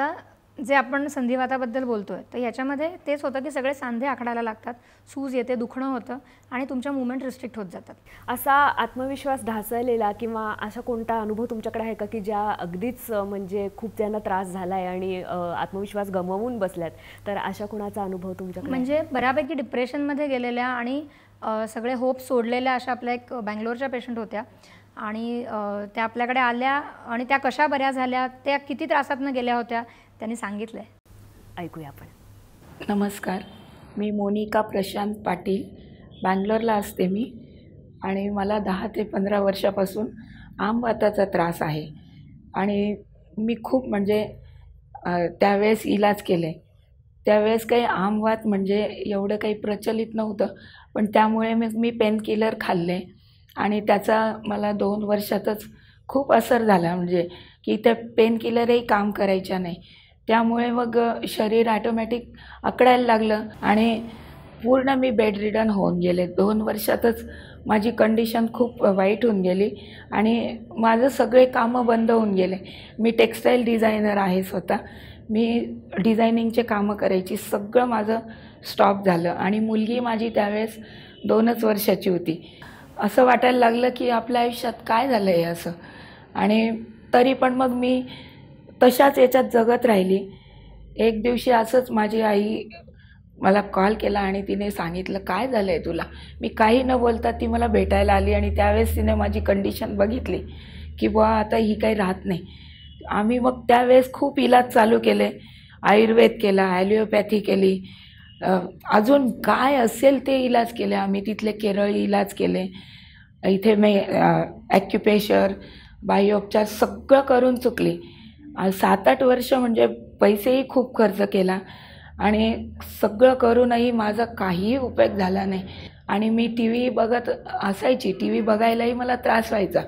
आता जे आपण संधिवाताबद्दल बोलतोय तर याच्यामध्ये तेच होतं की सगळे सांधे आखडायला लागतात सूज येते दुखणं होतं आणि तुमच्या मुवमेंट रिस्ट्रिक्ट होत जातात असा आत्मविश्वास ढासळलेला किंवा असा कोणता अनुभव तुमच्याकडे आहे का की ज्या अगदीच म्हणजे खूप त्यांना त्रास झाला आहे आणि आत्मविश्वास गमवून बसल्यात तर अशा कोणाचा अनुभव तुमच्याकडे म्हणजे बऱ्यापैकी डिप्रेशनमध्ये गेलेल्या आणि सगळे होप सोडलेल्या अशा आपल्या एक बँगलोरच्या पेशंट होत्या आणि त्या आपल्याकडे आल्या आणि त्या कशा बऱ्या झाल्या त्या किती त्रासातनं गेल्या होत्या त्यांनी सांगितलं आहे ऐकूया आपण नमस्कार मी मोनिका प्रशांत पाटील बँगलोरला असते मी आणि मला दहा ते पंधरा वर्षापासून आमवाताचा त्रास आहे आणि मी खूप म्हणजे त्यावेळेस इलाज केले त्यावेळेस काही आमवात म्हणजे एवढं काही प्रचलित नव्हतं पण त्यामुळे मग मी पेनकिलर खाल्ले आणि त्याचा मला दोन वर्षातच खूप असर झाला म्हणजे की त्या किलरही काम करायच्या नाही त्यामुळे मग शरीर ॲटोमॅटिक आकडायला लागलं आणि पूर्ण मी बेड रिडन होऊन गेले दोन वर्षातच माझी कंडिशन खूप वाईट होऊन गेली आणि माझं सगळे कामं बंद होऊन गेले मी टेक्स्टाईल डिझायनर आहे स्वतः मी डिझायनिंगचे कामं करायची सगळं माझं स्टॉप झालं आणि मुलगी माझी त्यावेळेस दोनच वर्षाची होती असं वाटायला लागलं की आपल्या आयुष्यात काय झालं आहे असं आणि तरी पण मग मी तशाच याच्यात जगत राहिली एक दिवशी असंच माझी आई मला कॉल केला आणि तिने सांगितलं काय झालं आहे तुला मी काही न बोलता ती मला भेटायला आली आणि त्यावेळेस तिने माझी कंडिशन बघितली की बुवा आता ही काही राहत नाही आम्ही मग त्यावेळेस खूप इलाज चालू केले आयुर्वेद केला ॲलिओपॅथी केली अजून काय असेल ते इलाज केले आम्ही तिथले केरळ इलाज केले इथे मी ॲक्युपेशर बायोपचार सगळं करून चुकले सात आठ वर्ष म्हणजे पैसेही खूप खर्च केला आणि सगळं करूनही माझा काहीही उपयोग झाला नाही आणि मी टी व्ही बघत असायची टी व्ही बघायलाही मला त्रास व्हायचा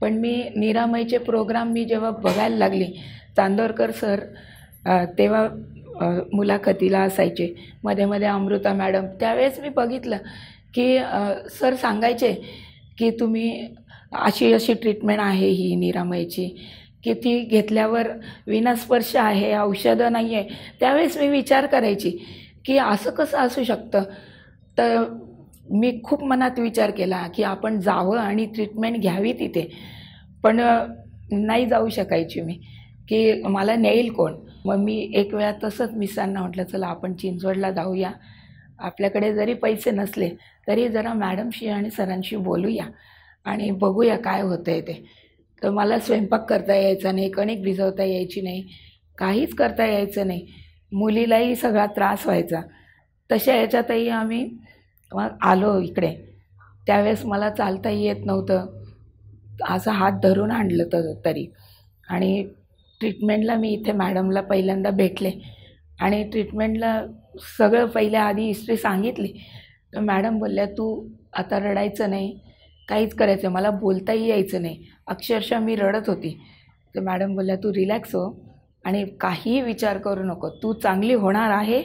पण मी निरामयचे प्रोग्राम मी जेव्हा बघायला लागली चांदोरकर सर तेव्हा मुलाखतीला असायचे मध्ये मध्ये अमृता मॅडम त्यावेळेस मी बघितलं की सर सांगायचे की तुम्ही अशी अशी ट्रीटमेंट आहे ही निरामयची की ती घेतल्यावर विनास्पर्श आहे औषधं नाही आहे त्यावेळेस मी विचार करायची की असं कसं असू शकतं तर मी खूप मनात विचार केला की आपण जावं आणि ट्रीटमेंट घ्यावी तिथे पण नाही जाऊ शकायची मी की मला नेईल कोण मग मी एक वेळा तसंच मिसांना म्हटलं चला आपण चिंचवडला जाऊया आपल्याकडे जरी पैसे नसले तरी जरा मॅडमशी आणि सरांशी बोलूया आणि बघूया काय होतं आहे ते तर मला स्वयंपाक करता यायचा नाही कणिक भिजवता यायची नाही काहीच करता यायचं नाही मुलीलाही सगळा त्रास व्हायचा तशा याच्यातही आम्ही आलो इकडे त्यावेळेस मला चालताही येत नव्हतं असा हात धरून आणलं तर तरी आणि ट्रीटमेंटला मी इथे मॅडमला पहिल्यांदा भेटले आणि ट्रीटमेंटला सगळं पहिल्या आधी हिस्ट्री सांगितली तर मॅडम बोलल्या तू आता रडायचं नाही काहीच करायचं मला बोलताही यायचं नाही अक्षरशः मी रडत होती तर मॅडम बोलल्या तू रिलॅक्स हो आणि काहीही विचार करू नको तू चांगली होणार आहे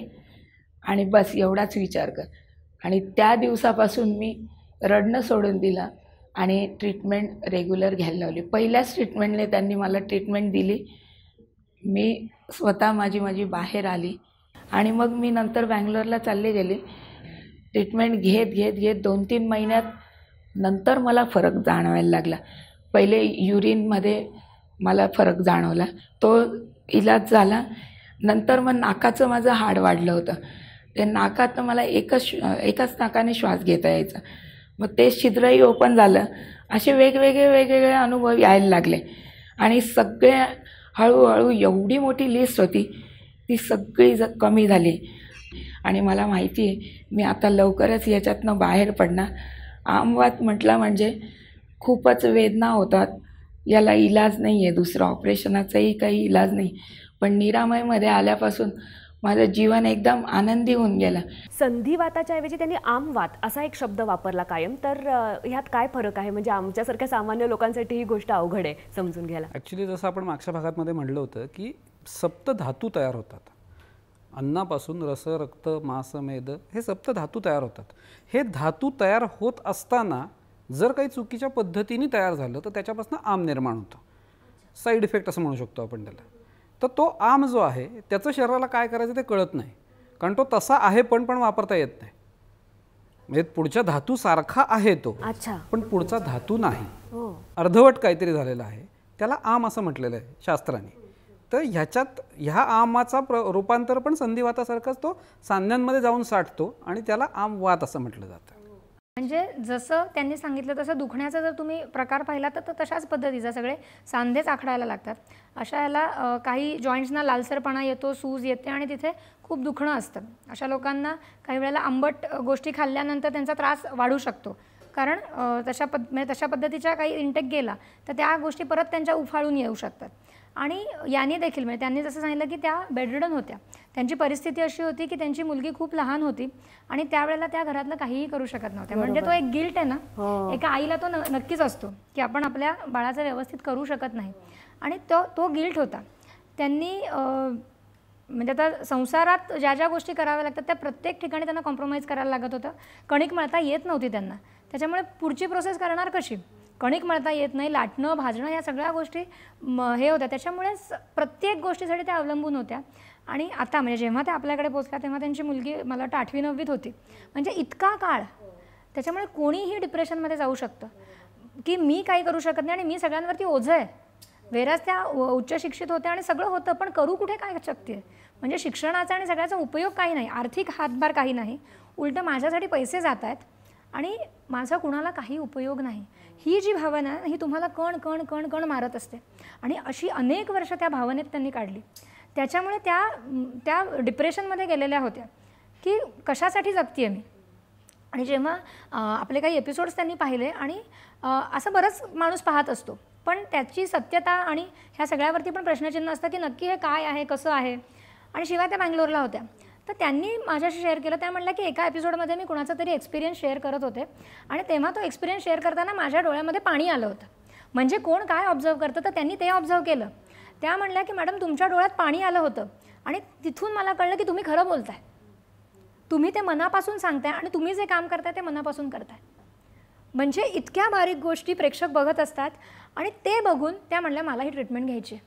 आणि बस एवढाच विचार कर आणि त्या दिवसापासून मी रडणं सोडून दिलं आणि ट्रीटमेंट रेग्युलर घ्यायला लावली पहिल्याच ट्रीटमेंटने त्यांनी मला ट्रीटमेंट दिली मी स्वतः माझी माझी बाहेर आली आणि मग मी नंतर बँगलोरला चालले गेले ट्रीटमेंट घेत घेत घेत दोन तीन महिन्यात नंतर मला फरक जाणवायला लागला पहिले युरिनमध्ये मला फरक जाणवला तो इलाज झाला नंतर मग नाकाचं माझं हाड वाढलं होतं ते नाकात मला एकच एकाच नाकाने श्वास घेता यायचा मग ते छिद्रही ओपन झालं असे वेगवेगळे वेगवेगळे अनुभव यायला लागले आणि सगळ्या हळूहळू एवढी मोठी लिस्ट होती ती सगळी ज कमी झाली आणि मला माहिती आहे मी आता लवकरच याच्यातनं बाहेर पडणार आमवात म्हटलं म्हणजे खूपच वेदना होतात याला इलाज नाही आहे दुसरा ऑपरेशनाचाही काही इलाज नाही पण निरामयमध्ये आल्यापासून माझं जीवन एकदम आनंदी होऊन गेला संधिवाताच्या ऐवजी त्यांनी आमवात असा एक शब्द वापरला कायम तर ह्यात काय फरक आहे म्हणजे आमच्यासारख्या सामान्य लोकांसाठी ही गोष्ट अवघड आहे समजून घ्यायला ऍक्च्युली जसं आपण मागच्या भागामध्ये म्हटलं होतं की सप्त धातू तयार होतात अन्नापासून रस रक्त मांस मेद हे सप्त धातू तयार होतात हे धातू तयार होत असताना जर काही चुकीच्या पद्धतीने तयार झालं तर त्याच्यापासून आम निर्माण होतं साईड इफेक्ट असं म्हणू शकतो आपण त्याला तर तो आम जो आहे त्याचं शरीराला काय करायचं ते कळत नाही कारण तो तसा आहे पण पण वापरता येत नाही म्हणजे पुढच्या धातू सारखा आहे तो अच्छा पण पुढचा धातू नाही हो. अर्धवट काहीतरी झालेला आहे त्याला आम असं म्हटलेलं आहे शास्त्राने तर ह्याच्यात ह्या आमाचा प्र रूपांतर पण संधिवातासारखाच तो सांध्यांमध्ये जाऊन साठतो आणि त्याला आमवात असं म्हटलं जातं म्हणजे जसं त्यांनी सांगितलं तसं दुखण्याचा जर तुम्ही प्रकार पाहिला तर तशाच पद्धतीचा सगळे सांधेच आखडायला लागतात अशा याला काही जॉईंट्सना लालसरपणा येतो सूज येते आणि तिथे खूप दुखणं असतं अशा लोकांना काही वेळेला आंबट गोष्टी खाल्ल्यानंतर त्यांचा त्रास वाढू शकतो कारण तशा पद म्हणजे तशा पद्धतीच्या काही इंटेक गेला तर त्या गोष्टी परत त्यांच्या उफाळून येऊ शकतात आणि याने देखील म्हणजे त्यांनी जसं सांगितलं की त्या बेडरिडन होत्या त्यांची परिस्थिती अशी होती की त्यांची मुलगी खूप लहान होती आणि त्यावेळेला त्या घरातलं काहीही करू शकत नव्हत्या म्हणजे तो एक गिल्ट आहे ना हो. एका आईला तो नक्कीच असतो की आपण आपल्या बाळाचं व्यवस्थित करू शकत नाही आणि तो तो गिल्ट होता त्यांनी म्हणजे आता संसारात ज्या ज्या गोष्टी कराव्या लागतात त्या प्रत्येक ठिकाणी त्यांना कॉम्प्रोमाइज करायला लागत होतं कणिक मळता येत नव्हती त्यांना त्याच्यामुळे पुढची प्रोसेस करणार कशी कणिक मळता येत नाही लाटणं भाजणं या सगळ्या गोष्टी म हे होत्या त्याच्यामुळे प्रत्येक गोष्टीसाठी त्या अवलंबून होत्या आणि आता म्हणजे जेव्हा त्या आपल्याकडे पोचल्या तेव्हा त्यांची मुलगी मला वाटतं आठवी नववीत होती म्हणजे इतका काळ त्याच्यामुळे कोणीही डिप्रेशनमध्ये जाऊ शकतं की मी काही करू शकत नाही आणि मी सगळ्यांवरती ओझं आहे वेराज त्या उच्च शिक्षित होत्या आणि सगळं होतं पण करू कुठे काय शकते म्हणजे शिक्षणाचा आणि सगळ्याचा उपयोग काही नाही आर्थिक हातभार काही नाही उलटं माझ्यासाठी पैसे जात आहेत आणि माझा कुणाला काही उपयोग नाही ही जी भावना ही तुम्हाला कण कण कण कण मारत असते आणि अशी अनेक वर्ष त्या भावनेत त्यांनी काढली त्याच्यामुळे त्या त्या डिप्रेशनमध्ये गेलेल्या होत्या की कशासाठी आहे मी आणि जेव्हा आपले काही एपिसोड्स त्यांनी पाहिले आणि असं बरंच माणूस पाहत असतो पण त्याची सत्यता आणि ह्या सगळ्यावरती पण प्रश्नचिन्ह असतं की नक्की हे काय आहे कसं आहे आणि शिवाय त्या बँगलोरला होत्या तर त्यांनी माझ्याशी शेअर केलं त्या म्हटलं की एका एपिसोडमध्ये मी कुणाचा तरी एक्सपिरियन्स शेअर करत होते आणि तेव्हा तो एक्सपिरियन्स शेअर करताना माझ्या डोळ्यामध्ये पाणी आलं होतं म्हणजे कोण काय ऑब्झर्व करतं तर त्यांनी ते ऑब्झर्व केलं त्या म्हणल्या की मॅडम तुमच्या डोळ्यात पाणी आलं होतं आणि तिथून मला कळलं की तुम्ही खरं बोलताय तुम्ही ते मनापासून सांगताय आणि तुम्ही जे काम करताय ते मनापासून करताय म्हणजे इतक्या बारीक गोष्टी प्रेक्षक बघत असतात आणि ते बघून त्या म्हणल्या मला ही ट्रीटमेंट घ्यायची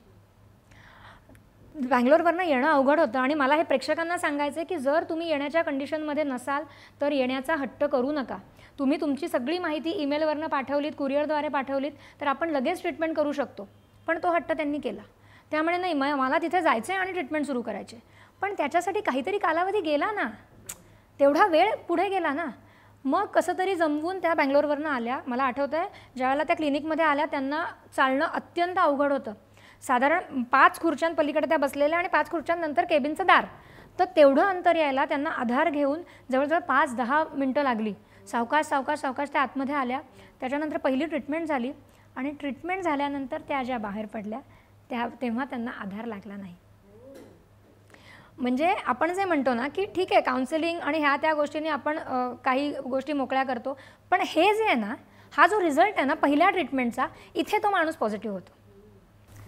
बँगलोरवरनं येणं अवघड होतं आणि मला हे प्रेक्षकांना सांगायचं की जर तुम्ही येण्याच्या कंडिशनमध्ये नसाल तर येण्याचा हट्ट करू नका तुम्ही तुमची सगळी माहिती ईमेलवरनं पाठवलीत कुरिअरद्वारे पाठवलीत तर आपण लगेच ट्रीटमेंट करू शकतो पण तो हट्ट त्यांनी केला त्यामुळे नाही म मला तिथे जायचं आहे आणि ट्रीटमेंट सुरू करायचे पण त्याच्यासाठी काहीतरी कालावधी गेला ना तेवढा वेळ पुढे गेला ना मग कसं तरी जमवून त्या बँगलोरवरनं आल्या मला आठवतं आहे ज्यावेळेला त्या क्लिनिकमध्ये आल्या त्यांना चालणं अत्यंत अवघड होतं साधारण पाच खुर्च्यांपलीकडे त्या बसलेल्या आणि पाच खुर्च्यांनंतर केबिनचं दार तर तेवढं अंतर यायला त्यांना आधार घेऊन जवळजवळ पाच दहा मिनटं लागली सावकाश सावकाश सावकाश त्या आतमध्ये आल्या त्याच्यानंतर पहिली ट्रीटमेंट झाली आणि ट्रीटमेंट झाल्यानंतर त्या ज्या बाहेर पडल्या त्या तेव्हा त्यांना आधार लागला नाही म्हणजे आपण जे म्हणतो ना की ठीक आहे काउन्सिलिंग आणि ह्या त्या गोष्टींनी आपण काही गोष्टी मोकळ्या करतो पण हे जे आहे ना हा जो रिझल्ट आहे ना पहिल्या ट्रीटमेंटचा इथे तो माणूस पॉझिटिव्ह होतो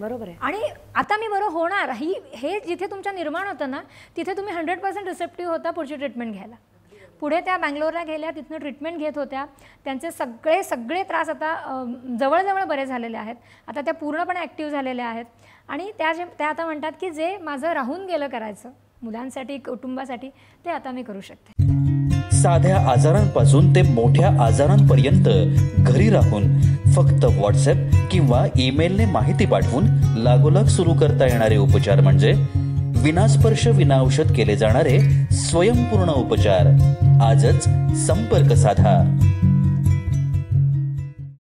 बरोबर आहे आणि आता मी बरं होणार ही हे जिथे तुमच्या निर्माण होतं ना तिथे तुम्ही हंड्रेड पर्सेंट रिसेप्टिव्ह होता पुढची ट्रीटमेंट घ्यायला पुढे त्या बँगलोरला गेल्या तिथनं ट्रीटमेंट घेत होत्या त्यांचे सगळे सगळे त्रास आता जवळजवळ बरे झालेले आहेत आता त्या पूर्णपणे ॲक्टिव्ह झालेल्या आहेत आणि त्या जे त्या आता म्हणतात की जे माझं राहून गेलं करायचं मुलांसाठी कुटुंबासाठी ते आता मी करू शकते साध्या आजारांपासून ते मोठ्या आजारांपर्यंत घरी राहून फक्त व्हॉट्सॲप किंवा ईमेलने माहिती पाठवून लागोलाग सुरू करता येणारे उपचार म्हणजे विनास्पर्श विनाऔषध केले जाणारे स्वयंपूर्ण उपचार आजच संपर्क साधा